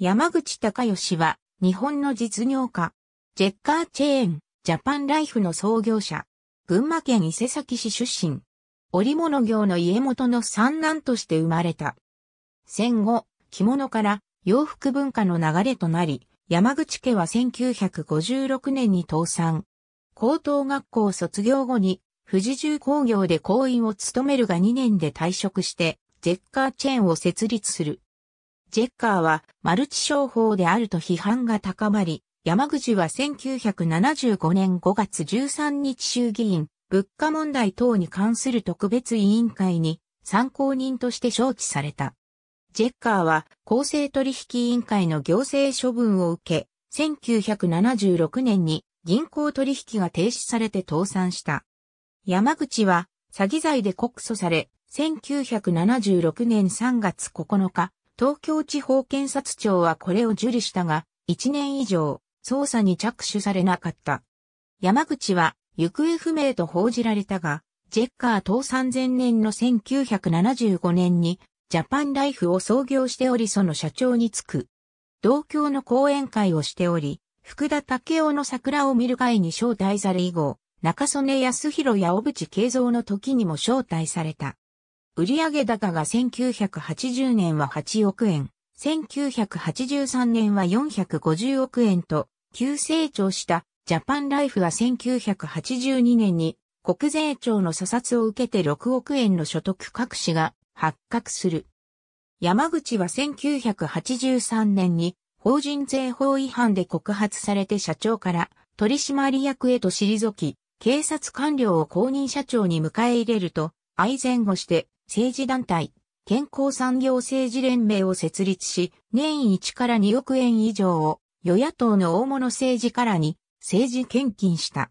山口隆義は、日本の実業家、ジェッカーチェーン、ジャパンライフの創業者、群馬県伊勢崎市出身、織物業の家元の三男として生まれた。戦後、着物から洋服文化の流れとなり、山口家は1956年に倒産。高等学校卒業後に、富士重工業で工員を務めるが2年で退職して、ジェッカーチェーンを設立する。ジェッカーはマルチ商法であると批判が高まり、山口は1975年5月13日衆議院物価問題等に関する特別委員会に参考人として招致された。ジェッカーは公正取引委員会の行政処分を受け、1976年に銀行取引が停止されて倒産した。山口は詐欺罪で告訴され、1976年3月9日、東京地方検察庁はこれを受理したが、1年以上、捜査に着手されなかった。山口は、行方不明と報じられたが、ジェッカー倒産前年の1975年に、ジャパンライフを創業しておりその社長に就く。同郷の講演会をしており、福田武雄の桜を見る会に招待され以後、中曽根康弘や小渕恵三の時にも招待された。売上高が1980年は8億円、1983年は450億円と、急成長したジャパンライフは1982年に国税庁の査察を受けて6億円の所得隠しが発覚する。山口は1983年に法人税法違反で告発されて社長から取締役へと退き、警察官僚を公認社長に迎え入れると、愛前後して政治団体、健康産業政治連盟を設立し、年1から2億円以上を与野党の大物政治からに政治献金した。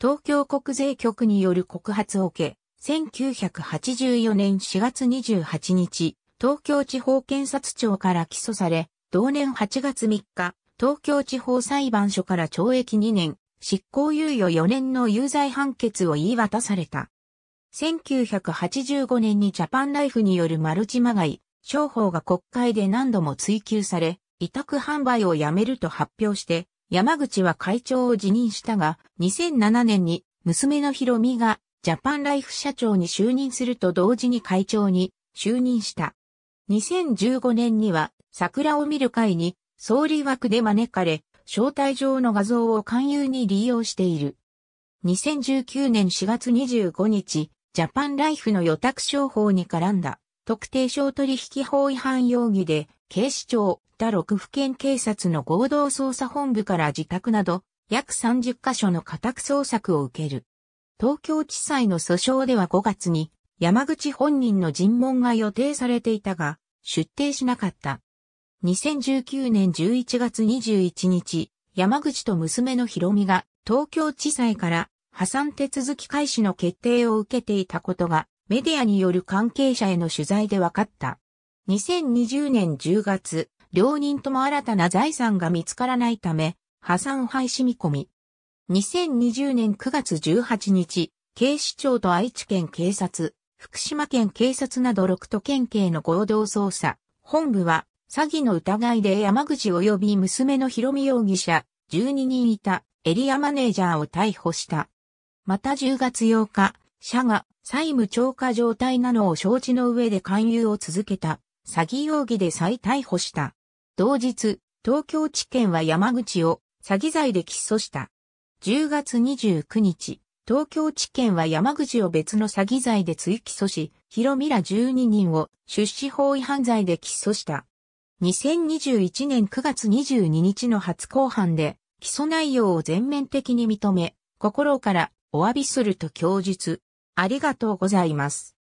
東京国税局による告発を受け、1984年4月28日、東京地方検察庁から起訴され、同年8月3日、東京地方裁判所から懲役2年、執行猶予4年の有罪判決を言い渡された。1985年にジャパンライフによるマルチまがい、商法が国会で何度も追及され、委託販売をやめると発表して、山口は会長を辞任したが、2007年に娘のひろみがジャパンライフ社長に就任すると同時に会長に就任した。2015年には桜を見る会に総理枠で招かれ、招待状の画像を勧誘に利用している。2019年4月25日、ジャパンライフの予託商法に絡んだ特定商取引法違反容疑で警視庁他6府県警察の合同捜査本部から自宅など約30カ所の家宅捜索を受ける。東京地裁の訴訟では5月に山口本人の尋問が予定されていたが出廷しなかった。2019年11月21日、山口と娘のひろみが東京地裁から破産手続き開始の決定を受けていたことが、メディアによる関係者への取材で分かった。2020年10月、両人とも新たな財産が見つからないため、破産廃止見込み。2020年9月18日、警視庁と愛知県警察、福島県警察など6都県警の合同捜査、本部は、詐欺の疑いで山口及び娘の広美容疑者、12人いたエリアマネージャーを逮捕した。また10月8日、社が債務超過状態なのを承知の上で勧誘を続けた詐欺容疑で再逮捕した。同日、東京地検は山口を詐欺罪で起訴した。10月29日、東京地検は山口を別の詐欺罪で追起訴し、広見ら12人を出資法違反罪で起訴した。2021年9月22日の初公判で、起訴内容を全面的に認め、心からお詫びすると供述。ありがとうございます。